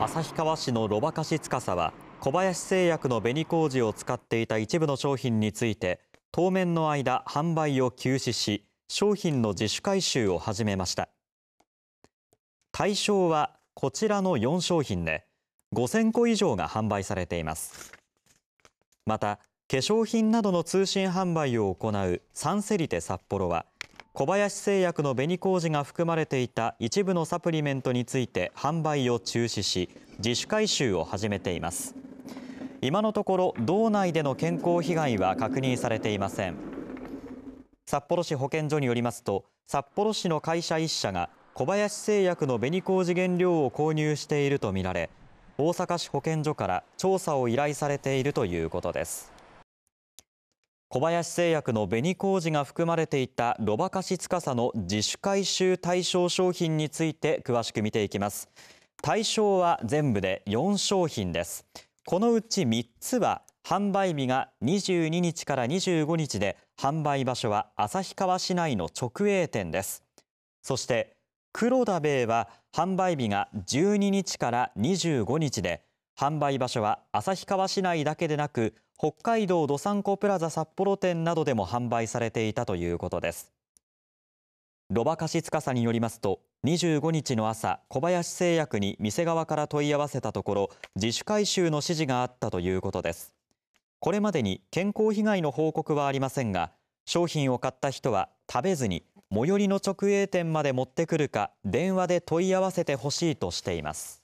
旭川市の炉場貸司は小林製薬の紅麹を使っていた一部の商品について当面の間販売を休止し商品の自主回収を始めました対象はこちらの4商品で5000個以上が販売されていますまた化粧品などの通信販売を行うサンセリテ札幌は小林製薬の紅麹が含まれていた一部のサプリメントについて販売を中止し自主回収を始めています今のところ道内での健康被害は確認されていません札幌市保健所によりますと札幌市の会社1社が小林製薬の紅麹原料を購入しているとみられ大阪市保健所から調査を依頼されているということです小林製薬の紅麹が含まれていたロバカシツカサの自主回収対象商品について詳しく見ていきます対象は全部で4商品ですこのうち3つは販売日が22日から25日で販売場所は旭川市内の直営店ですそして黒田米は販売日が12日から25日で販売場所は旭川市内だけでなく北海道どさんこプラザ札幌店などでも販売されていたということですロバカシツカサによりますと25日の朝小林製薬に店側から問い合わせたところ自主回収の指示があったということですこれまでに健康被害の報告はありませんが商品を買った人は食べずに最寄りの直営店まで持ってくるか電話で問い合わせてほしいとしています